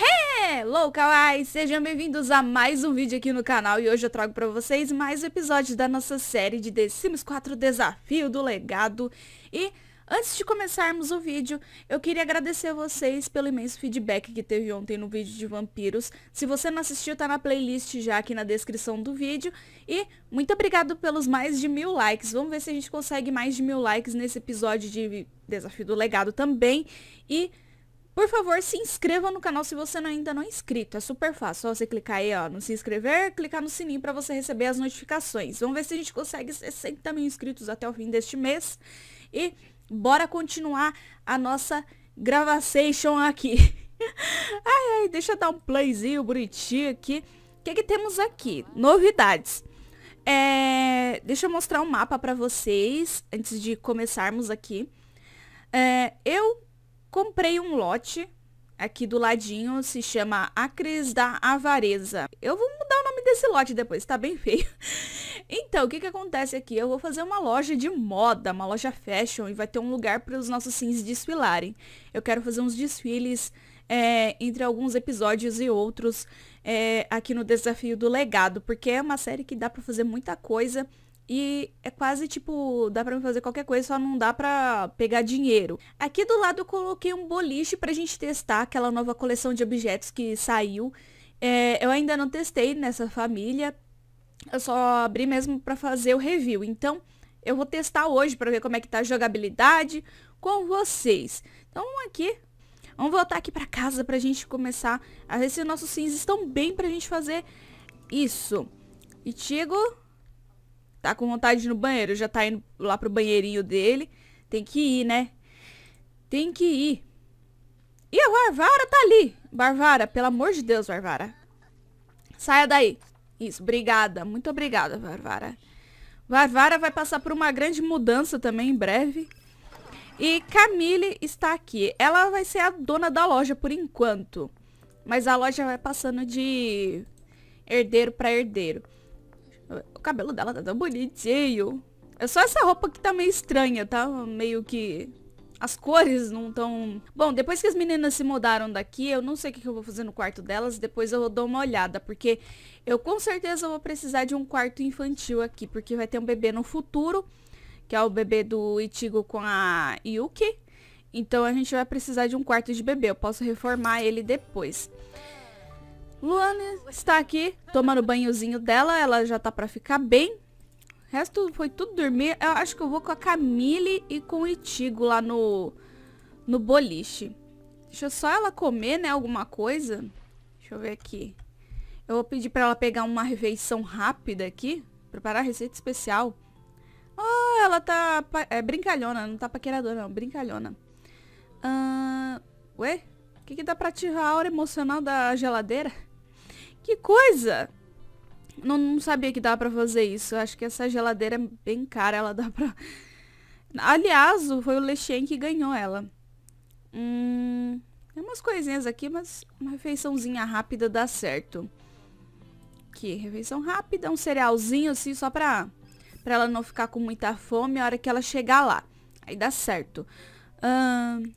Hello, Kawaii! Sejam bem-vindos a mais um vídeo aqui no canal e hoje eu trago para vocês mais um episódio da nossa série de The Sims 4 Desafio do Legado e Antes de começarmos o vídeo, eu queria agradecer a vocês pelo imenso feedback que teve ontem no vídeo de vampiros. Se você não assistiu, tá na playlist já aqui na descrição do vídeo. E muito obrigado pelos mais de mil likes. Vamos ver se a gente consegue mais de mil likes nesse episódio de Desafio do Legado também. E... Por favor, se inscreva no canal se você ainda não é inscrito. É super fácil. Só você clicar aí, ó, no se inscrever, clicar no sininho para você receber as notificações. Vamos ver se a gente consegue 60 mil inscritos até o fim deste mês. E bora continuar a nossa gravação aqui. ai, ai, deixa eu dar um playzinho bonitinho aqui. O que, que temos aqui? Novidades. É, deixa eu mostrar um mapa para vocês antes de começarmos aqui. É, eu comprei um lote aqui do ladinho, se chama Acres da Avareza. Eu vou mudar o nome desse lote depois, tá bem feio. Então, o que que acontece aqui? Eu vou fazer uma loja de moda, uma loja fashion, e vai ter um lugar para os nossos sims desfilarem. Eu quero fazer uns desfiles é, entre alguns episódios e outros é, aqui no Desafio do Legado, porque é uma série que dá para fazer muita coisa e é quase tipo, dá pra fazer qualquer coisa, só não dá pra pegar dinheiro. Aqui do lado eu coloquei um boliche pra gente testar aquela nova coleção de objetos que saiu. É, eu ainda não testei nessa família, eu só abri mesmo para fazer o review. Então, eu vou testar hoje para ver como é que tá a jogabilidade com vocês. Então, aqui, vamos voltar aqui para casa para a gente começar a ver se nossos sims estão bem para a gente fazer isso. E Tigo tá com vontade no banheiro, já tá indo lá pro banheirinho dele. Tem que ir, né? Tem que ir. E a Varvara tá ali. Varvara, pelo amor de Deus, Varvara. Saia daí. Isso, obrigada. Muito obrigada, Varvara. Varvara vai passar por uma grande mudança também em breve. E Camille está aqui. Ela vai ser a dona da loja por enquanto. Mas a loja vai passando de herdeiro para herdeiro. O cabelo dela tá tão bonitinho. É só essa roupa que tá meio estranha, tá? Meio que as cores não tão... Bom, depois que as meninas se mudaram daqui, eu não sei o que eu vou fazer no quarto delas, depois eu dou uma olhada, porque eu com certeza vou precisar de um quarto infantil aqui, porque vai ter um bebê no futuro, que é o bebê do Itigo com a Yuki. Então a gente vai precisar de um quarto de bebê, eu posso reformar ele depois. Luana está aqui tomando banhozinho dela, ela já tá para ficar bem, o resto foi tudo dormir. Eu acho que eu vou com a Camille e com o Itigo lá no, no boliche. Deixa só ela comer, né, alguma coisa. Deixa eu ver aqui. Eu vou pedir pra ela pegar uma refeição rápida aqui. Preparar receita especial. Oh, ela tá... É brincalhona, não tá paqueradora, não. Brincalhona. Uh, ué? O que que dá pra tirar a hora emocional da geladeira? Que coisa! Não, não sabia que dá para fazer isso. acho que essa geladeira é bem cara, ela dá pra... Aliás, foi o Lechen que ganhou ela. Hum, tem umas coisinhas aqui, mas uma refeiçãozinha rápida dá certo. Aqui, refeição rápida, um cerealzinho assim, só pra, pra ela não ficar com muita fome a hora que ela chegar lá. Aí dá certo. Hum,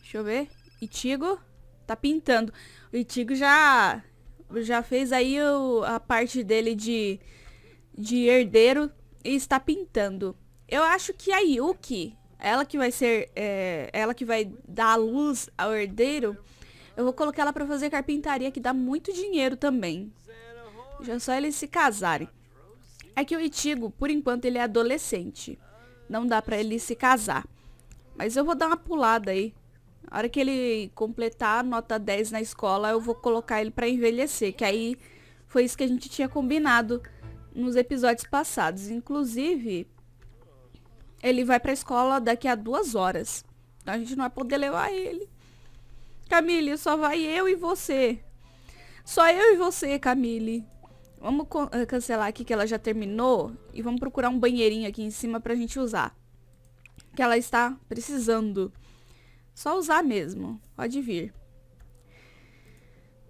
deixa eu ver. Itigo tá pintando. O Itigo já, já fez aí o, a parte dele de, de herdeiro e está pintando. Eu acho que a Yuki, ela que vai ser, é, ela que vai dar a luz ao herdeiro, eu vou colocar ela para fazer carpintaria que dá muito dinheiro também. Já só eles se casarem. É que o Itigo, por enquanto, ele é adolescente. Não dá para ele se casar. Mas eu vou dar uma pulada aí a hora que ele completar a nota 10 na escola, eu vou colocar ele para envelhecer, que aí foi isso que a gente tinha combinado nos episódios passados. Inclusive, ele vai para a escola daqui a duas horas. Então a gente não vai poder levar ele. Camille, só vai eu e você. Só eu e você, Camille. Vamos eh, cancelar aqui que ela já terminou e vamos procurar um banheirinho aqui em cima pra gente usar. Que ela está precisando. Só usar mesmo. Pode vir.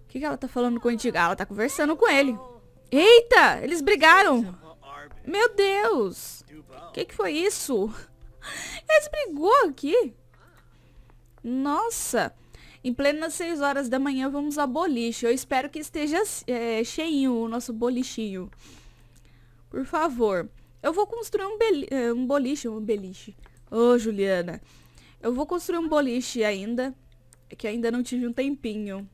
O que, que ela tá falando com o Indigo? Ah, ela tá conversando com ele. Eita! Eles brigaram! Meu Deus! O que, que foi isso? Eles brigou aqui? Nossa! Em plenas 6 horas da manhã vamos ao boliche. Eu espero que esteja é, cheinho o nosso bolichinho. Por favor. Eu vou construir um, eh, um boliche, um beliche. Ô, oh, Juliana. Eu vou construir um boliche ainda, que ainda não tive um tempinho.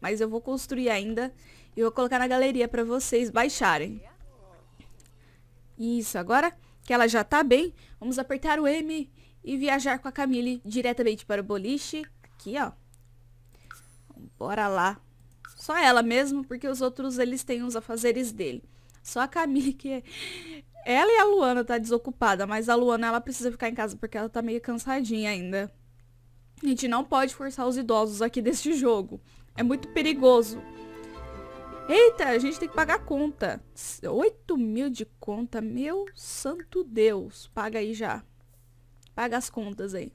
Mas eu vou construir ainda e vou colocar na galeria para vocês baixarem. Isso, agora que ela já tá bem, vamos apertar o M e viajar com a Camille diretamente para o boliche. Aqui, ó. Bora lá. Só ela mesmo, porque os outros, eles têm os afazeres dele. Só a Camille que é, ela e a Luana tá desocupada, mas a Luana ela precisa ficar em casa porque ela tá meio cansadinha ainda. A gente não pode forçar os idosos aqui deste jogo. É muito perigoso. Eita, a gente tem que pagar conta. 8 mil de conta, meu santo Deus. Paga aí já. Paga as contas aí.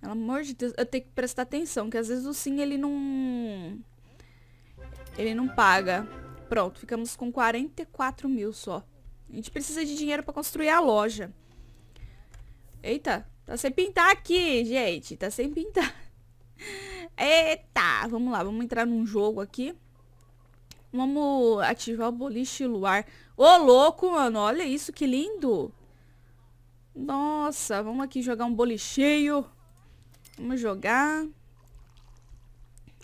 Pelo amor de Deus, eu tenho que prestar atenção, que às vezes o sim ele não... Ele não paga. Pronto, ficamos com 44 mil só. A gente precisa de dinheiro para construir a loja. Eita, tá sem pintar aqui, gente. Tá sem pintar. Eita, vamos lá, vamos entrar num jogo aqui. Vamos ativar o boliche luar. Ô, oh, louco, mano, olha isso, que lindo. Nossa, vamos aqui jogar um bolicheio. Vamos jogar.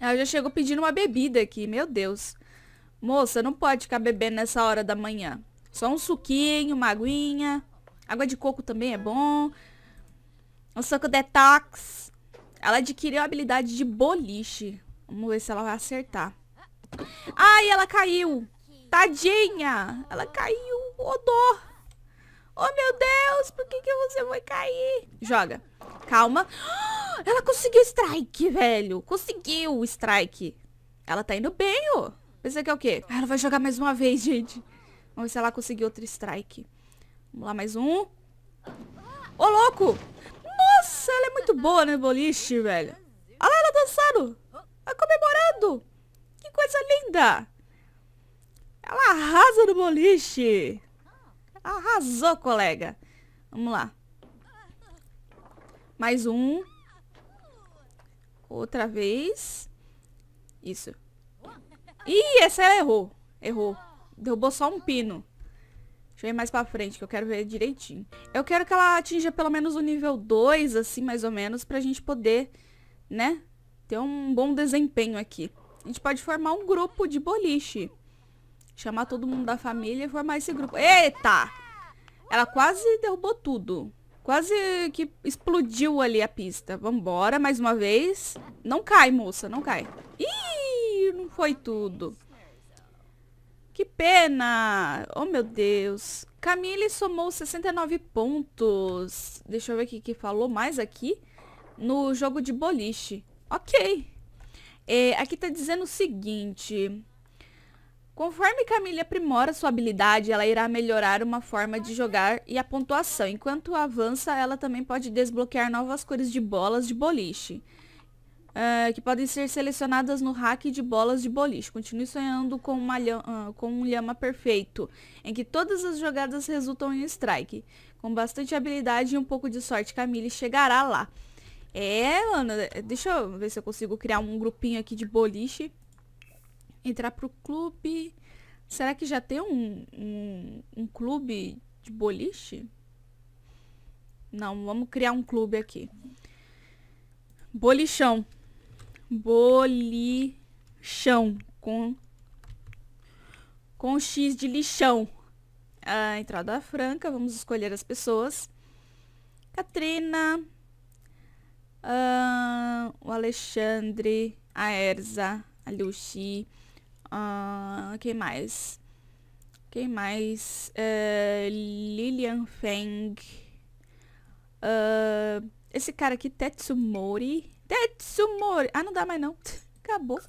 Ah, já chegou pedindo uma bebida aqui, meu Deus. Moça, não pode ficar bebendo nessa hora da manhã. Só um suquinho, uma aguinha. Água de coco também é bom. Um suco detox. Ela adquiriu a habilidade de boliche. Vamos ver se ela vai acertar. Ai, ela caiu. Tadinha. Ela caiu. Odor. Oh, meu Deus. Por que, que você vai cair? Joga. Calma. Ela conseguiu strike, velho. Conseguiu o strike. Ela tá indo bem, ó. Mas que é o quê? Ah, ela vai jogar mais uma vez, gente. Vamos ver se ela conseguiu outro strike. Vamos lá, mais um. Ô, oh, louco! Nossa, ela é muito boa no né, boliche, velho. Olha lá ela dançando. Tá comemorando. Que coisa linda. Ela arrasa no boliche. Arrasou, colega. Vamos lá. Mais um. Outra vez. Isso. Ih, essa ela errou. Errou. Derrubou só um pino. Deixa eu ir mais pra frente, que eu quero ver direitinho. Eu quero que ela atinja pelo menos o nível 2, assim, mais ou menos, pra gente poder, né, ter um bom desempenho aqui. A gente pode formar um grupo de boliche. Chamar todo mundo da família e formar esse grupo. Eita! Ela quase derrubou tudo. Quase que explodiu ali a pista. Vambora, mais uma vez. Não cai, moça, não cai não foi tudo. Que pena! Oh, meu Deus. Camille somou 69 pontos. Deixa eu ver o que, que falou mais aqui. No jogo de boliche. Ok. É, aqui tá dizendo o seguinte. Conforme Camille aprimora sua habilidade, ela irá melhorar uma forma de jogar e a pontuação. Enquanto avança, ela também pode desbloquear novas cores de bolas de boliche uh, que podem ser selecionadas no hack de bolas de boliche. Continue sonhando com, uma, uh, com um lhama perfeito, em que todas as jogadas resultam em strike. Com bastante habilidade e um pouco de sorte, Camille chegará lá. É, mano, eh, deixa eu ver se eu consigo criar um grupinho aqui de boliche. Entrar pro clube. Será que já tem um, um, um clube de boliche? Não, vamos criar um clube aqui. Bolichão bolichão com com X de lixão. A entrada franca, vamos escolher as pessoas. Katrina, uh, o Alexandre, a Erza, a Lucy, uh, quem mais? Quem mais? Uh, Lilian Feng, uh, esse cara aqui, Tetsumori, Tetsumori. Ah, não dá mais não. Acabou.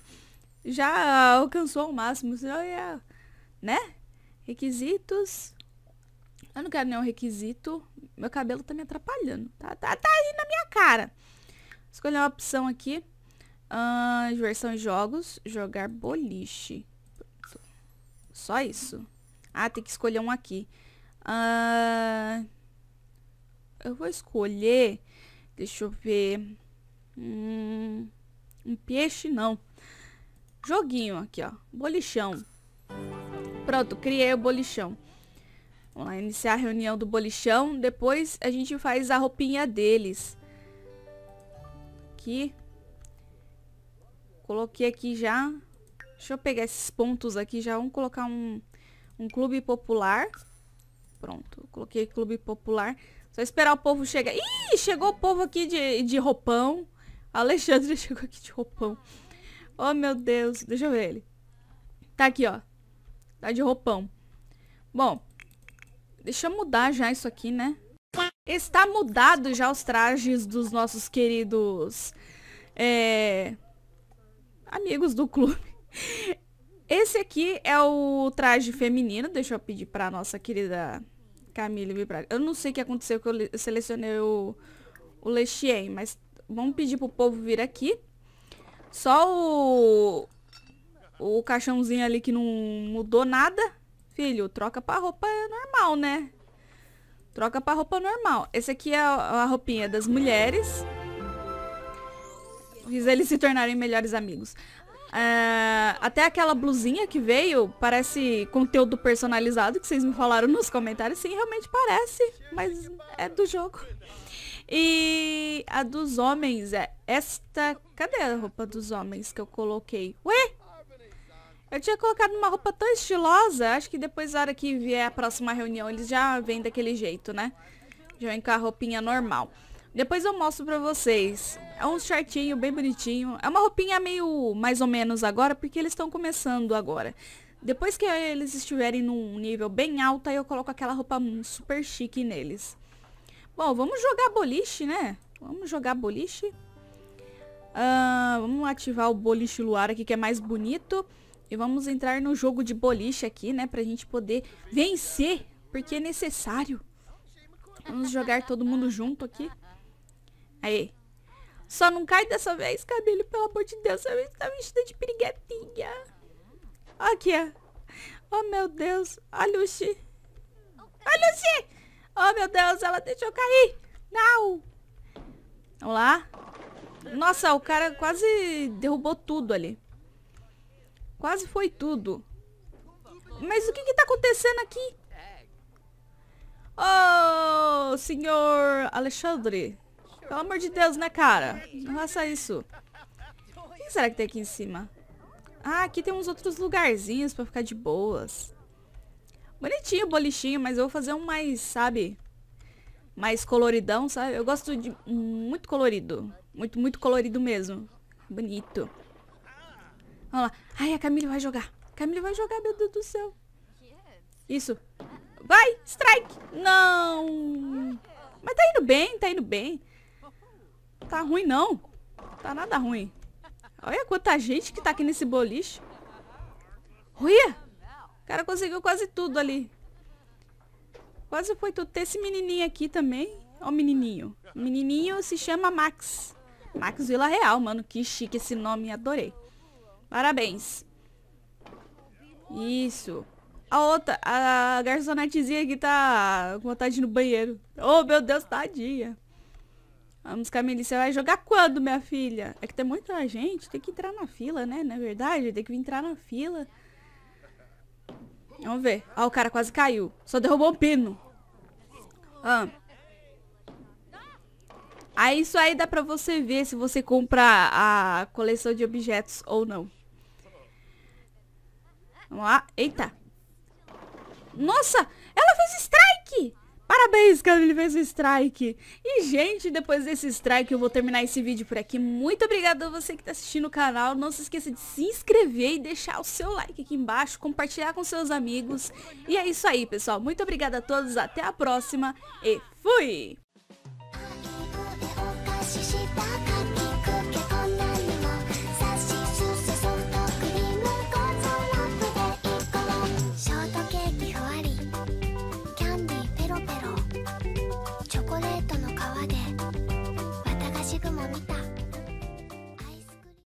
Já alcançou o máximo. Olha, é, né? Requisitos. Eu não quero nenhum requisito. Meu cabelo tá me atrapalhando. Tá, tá, tá aí na minha cara. Escolher uma opção aqui. Uh, diversão jogos. Jogar boliche. Só isso. Ah, tem que escolher um aqui. Uh, eu vou escolher... Deixa eu ver... Hum, um peixe não. Joguinho aqui, ó. Bolichão. Pronto, criei o bolichão. Vamos lá, iniciar a reunião do bolichão. Depois a gente faz a roupinha deles. Aqui. Coloquei aqui já. Deixa eu pegar esses pontos aqui já. Vamos colocar um, um clube popular. Pronto, coloquei clube popular. Só esperar o povo chegar. Ih, chegou o povo aqui de, de roupão. Alexandre chegou aqui de roupão. Oh, meu Deus. Deixa eu ver ele. Tá aqui, ó. Tá de roupão. Bom, deixa eu mudar já isso aqui, né? Está mudado já os trajes dos nossos queridos... É... Amigos do clube. Esse aqui é o traje feminino. Deixa eu pedir pra nossa querida Camille vir pra... Eu não sei o que aconteceu que eu selecionei o, o Lechien, mas Vamos pedir pro povo vir aqui. Só o... O caixãozinho ali que não mudou nada. Filho, troca pra roupa normal, né? Troca pra roupa normal. Esse aqui é a roupinha das mulheres. Fiz eles se tornarem melhores amigos. Uh, até aquela blusinha que veio parece conteúdo personalizado que vocês me falaram nos comentários. Sim, realmente parece, mas é do jogo. E a dos homens é esta... Cadê a roupa dos homens que eu coloquei? Ué? Eu tinha colocado uma roupa tão estilosa. Acho que depois, da hora que vier a próxima reunião, eles já vêm daquele jeito, né? Já vem com a roupinha normal. Depois eu mostro pra vocês. É um shortinho bem bonitinho. É uma roupinha meio mais ou menos agora, porque eles estão começando agora. Depois que eles estiverem num nível bem alto, aí eu coloco aquela roupa super chique neles. Bom, vamos jogar boliche, né? Vamos jogar boliche. Uh, vamos ativar o boliche luar aqui, que é mais bonito. E vamos entrar no jogo de boliche aqui, né? Pra gente poder vencer, porque é necessário. Vamos jogar todo mundo junto aqui. Aí. Só não cai dessa vez, cabelo, pelo amor de Deus. Essa vez tá vestida de piriguetinha. Aqui, ó. Oh, meu Deus. A Olha o Lucy! Oh, meu Deus, ela deixou cair. Não. Vamos lá. Nossa, o cara quase derrubou tudo ali. Quase foi tudo. Mas o que que tá acontecendo aqui? Oh, senhor Alexandre. Pelo amor de Deus, né, cara? Não faça isso. O que será que tem aqui em cima? Ah, aqui tem uns outros lugarzinhos pra ficar de boas. Bonitinho o bolichinho, mas eu vou fazer um mais, sabe? Mais coloridão, sabe? Eu gosto de muito colorido. Muito, muito colorido mesmo. Bonito. Vamos lá. Ai, a Camille vai jogar. Camille vai jogar, meu Deus do céu. Isso. Vai, strike. Não. Mas tá indo bem, tá indo bem. Tá ruim, não. Tá nada ruim. Olha quanta gente que tá aqui nesse boliche. Olha. O cara conseguiu quase tudo ali. Quase foi tudo. Tem esse menininho aqui também. Ó o menininho. O menininho se chama Max. Max Vila Real, mano. Que chique esse nome. Adorei. Parabéns. Isso. A outra, a garçonetezinha que tá com vontade no banheiro. Oh, meu Deus, tadinha. Vamos, Camille, você vai jogar quando, minha filha? É que tem muita gente, tem que entrar na fila, né? Na é verdade, tem que entrar na fila. Vamos ver. Ah, o cara quase caiu. Só derrubou um pino. Ah. Aí ah, isso aí dá pra você ver se você compra a coleção de objetos ou não. Vamos lá. Eita. Nossa, ela fez strike! Parabéns, cara, ele fez o strike. E, gente, depois desse strike, eu vou terminar esse vídeo por aqui. Muito obrigado a você que está assistindo o canal. Não se esqueça de se inscrever e deixar o seu like aqui embaixo, compartilhar com seus amigos. E é isso aí, pessoal. Muito obrigada a todos, até a próxima e fui!